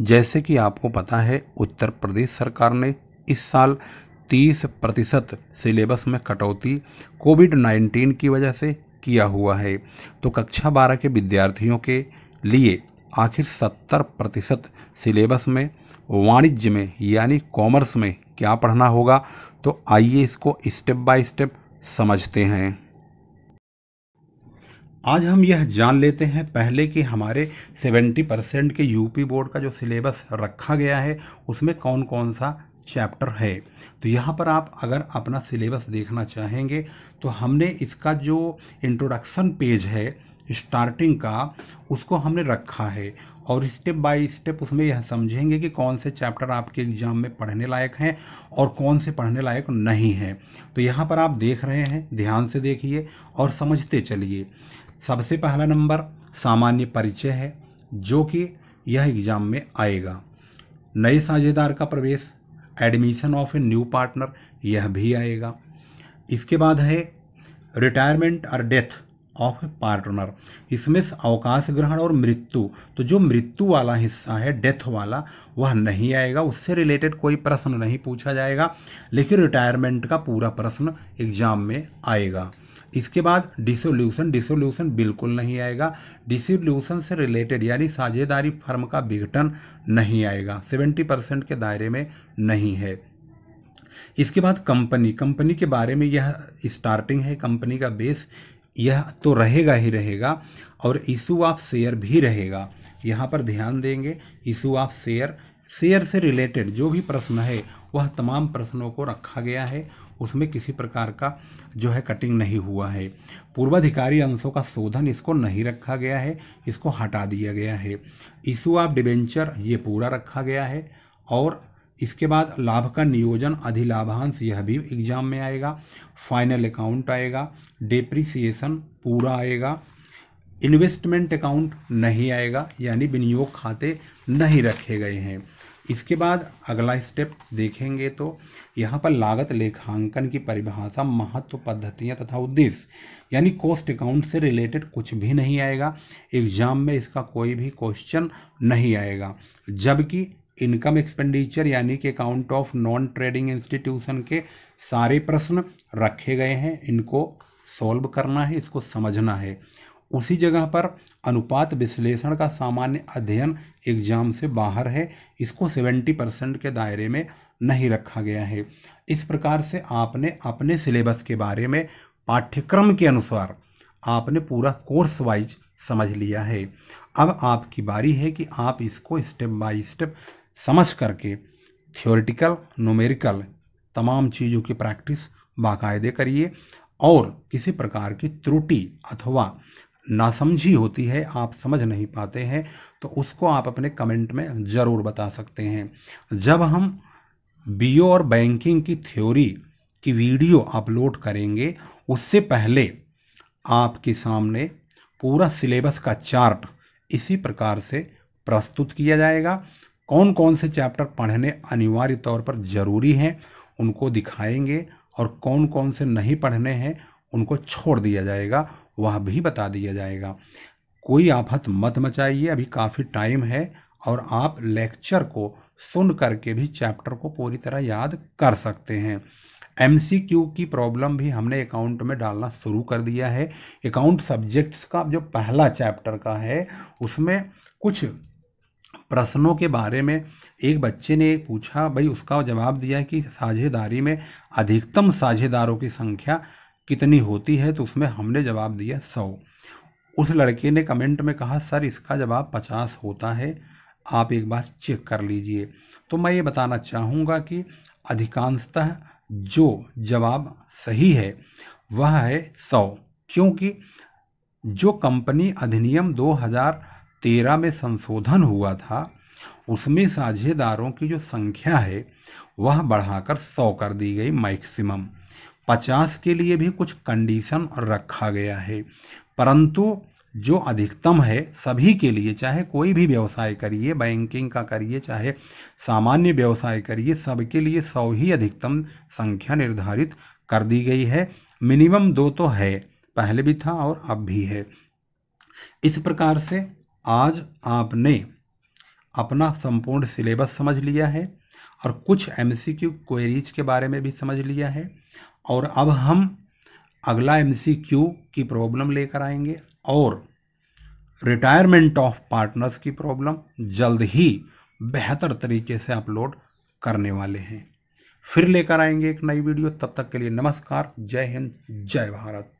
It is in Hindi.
जैसे कि आपको पता है उत्तर प्रदेश सरकार ने इस साल 30 प्रतिशत सिलेबस में कटौती कोविड 19 की वजह से किया हुआ है तो कक्षा 12 के विद्यार्थियों के लिए आखिर 70 प्रतिशत सिलेबस में वाणिज्य में यानी कॉमर्स में क्या पढ़ना होगा तो आइए इसको स्टेप बाय स्टेप समझते हैं आज हम यह जान लेते हैं पहले कि हमारे 70 परसेंट के यूपी बोर्ड का जो सिलेबस रखा गया है उसमें कौन कौन सा चैप्टर है तो यहाँ पर आप अगर अपना सिलेबस देखना चाहेंगे तो हमने इसका जो इंट्रोडक्शन पेज है स्टार्टिंग का उसको हमने रखा है और स्टेप बाय स्टेप उसमें यह समझेंगे कि कौन से चैप्टर आपके एग्ज़ाम में पढ़ने लायक हैं और कौन से पढ़ने लायक नहीं हैं तो यहाँ पर आप देख रहे हैं ध्यान से देखिए और समझते चलिए सबसे पहला नंबर सामान्य परिचय है जो कि यह एग्ज़ाम में आएगा नए साझेदार का प्रवेश admission of a new partner यह भी आएगा इसके बाद है रिटायरमेंट और डेथ ऑफ ए पार्टनर इसमें अवकाश ग्रहण और मृत्यु तो जो मृत्यु वाला हिस्सा है डेथ वाला वह नहीं आएगा उससे रिलेटेड कोई प्रश्न नहीं पूछा जाएगा लेकिन रिटायरमेंट का पूरा प्रश्न एग्जाम में आएगा इसके बाद डिसोल्यूशन डिसोल्यूशन बिल्कुल नहीं आएगा डिसोल्यूशन से रिलेटेड यानी साझेदारी फर्म का विघटन नहीं आएगा सेवेंटी परसेंट के दायरे में नहीं है इसके बाद कंपनी कंपनी के बारे में यह स्टार्टिंग है कंपनी का बेस यह तो रहेगा ही रहेगा और इशू ऑफ शेयर भी रहेगा यहाँ पर ध्यान देंगे इशू ऑफ शेयर शेयर से रिलेटेड जो भी प्रश्न है वह तमाम प्रश्नों को रखा गया है उसमें किसी प्रकार का जो है कटिंग नहीं हुआ है पूर्वाधिकारी अंशों का शोधन इसको नहीं रखा गया है इसको हटा दिया गया है इशू ऑफ डिबेंचर ये पूरा रखा गया है और इसके बाद लाभ का नियोजन अधिलाभांश यह भी एग्जाम में आएगा फाइनल अकाउंट आएगा डिप्रिसिएशन पूरा आएगा इन्वेस्टमेंट अकाउंट नहीं आएगा यानी विनियोग खाते नहीं रखे गए हैं इसके बाद अगला स्टेप देखेंगे तो यहाँ पर लागत लेखांकन की परिभाषा महत्व पद्धतियाँ तथा उद्देश्य यानी कॉस्ट अकाउंट से रिलेटेड कुछ भी नहीं आएगा एग्जाम में इसका कोई भी क्वेश्चन नहीं आएगा जबकि इनकम एक्सपेंडिचर यानी कि account of non trading institution के सारे प्रश्न रखे गए हैं इनको सॉल्व करना है इसको समझना है उसी जगह पर अनुपात विश्लेषण का सामान्य अध्ययन एग्जाम से बाहर है इसको 70 परसेंट के दायरे में नहीं रखा गया है इस प्रकार से आपने अपने सिलेबस के बारे में पाठ्यक्रम के अनुसार आपने पूरा कोर्स वाइज समझ लिया है अब आपकी बारी है कि आप इसको स्टेप बाय स्टेप समझ करके थियोरिटिकल नोमेरिकल तमाम चीज़ों की प्रैक्टिस बाकायदे करिए और किसी प्रकार की त्रुटि अथवा नासमझी होती है आप समझ नहीं पाते हैं तो उसको आप अपने कमेंट में ज़रूर बता सकते हैं जब हम बी और बैंकिंग की थ्योरी की वीडियो अपलोड करेंगे उससे पहले आपके सामने पूरा सिलेबस का चार्ट इसी प्रकार से प्रस्तुत किया जाएगा कौन कौन से चैप्टर पढ़ने अनिवार्य तौर पर ज़रूरी हैं उनको दिखाएंगे और कौन कौन से नहीं पढ़ने हैं उनको छोड़ दिया जाएगा वह भी बता दिया जाएगा कोई आफत मत मचाइए अभी काफ़ी टाइम है और आप लेक्चर को सुन करके भी चैप्टर को पूरी तरह याद कर सकते हैं एम की प्रॉब्लम भी हमने अकाउंट में डालना शुरू कर दिया है अकाउंट सब्जेक्ट्स का जो पहला चैप्टर का है उसमें कुछ प्रश्नों के बारे में एक बच्चे ने पूछा भाई उसका जवाब दिया कि साझेदारी में अधिकतम साझेदारों की संख्या कितनी होती है तो उसमें हमने जवाब दिया सौ उस लड़के ने कमेंट में कहा सर इसका जवाब पचास होता है आप एक बार चेक कर लीजिए तो मैं ये बताना चाहूँगा कि अधिकांशतः जो जवाब सही है वह है सौ क्योंकि जो कंपनी अधिनियम 2013 में संशोधन हुआ था उसमें साझेदारों की जो संख्या है वह बढ़ाकर सौ कर दी गई मैक्सिमम पचास के लिए भी कुछ कंडीशन रखा गया है परंतु जो अधिकतम है सभी के लिए चाहे कोई भी व्यवसाय करिए बैंकिंग का करिए चाहे सामान्य व्यवसाय करिए सबके लिए सौ ही अधिकतम संख्या निर्धारित कर दी गई है मिनिमम दो तो है पहले भी था और अब भी है इस प्रकार से आज आपने अपना संपूर्ण सिलेबस समझ लिया है और कुछ एमसीक्यू क्वेरीज के बारे में भी समझ लिया है और अब हम अगला एम की प्रॉब्लम लेकर आएंगे और रिटायरमेंट ऑफ पार्टनर्स की प्रॉब्लम जल्द ही बेहतर तरीके से अपलोड करने वाले हैं फिर लेकर आएंगे एक नई वीडियो तब तक के लिए नमस्कार जय हिंद जय भारत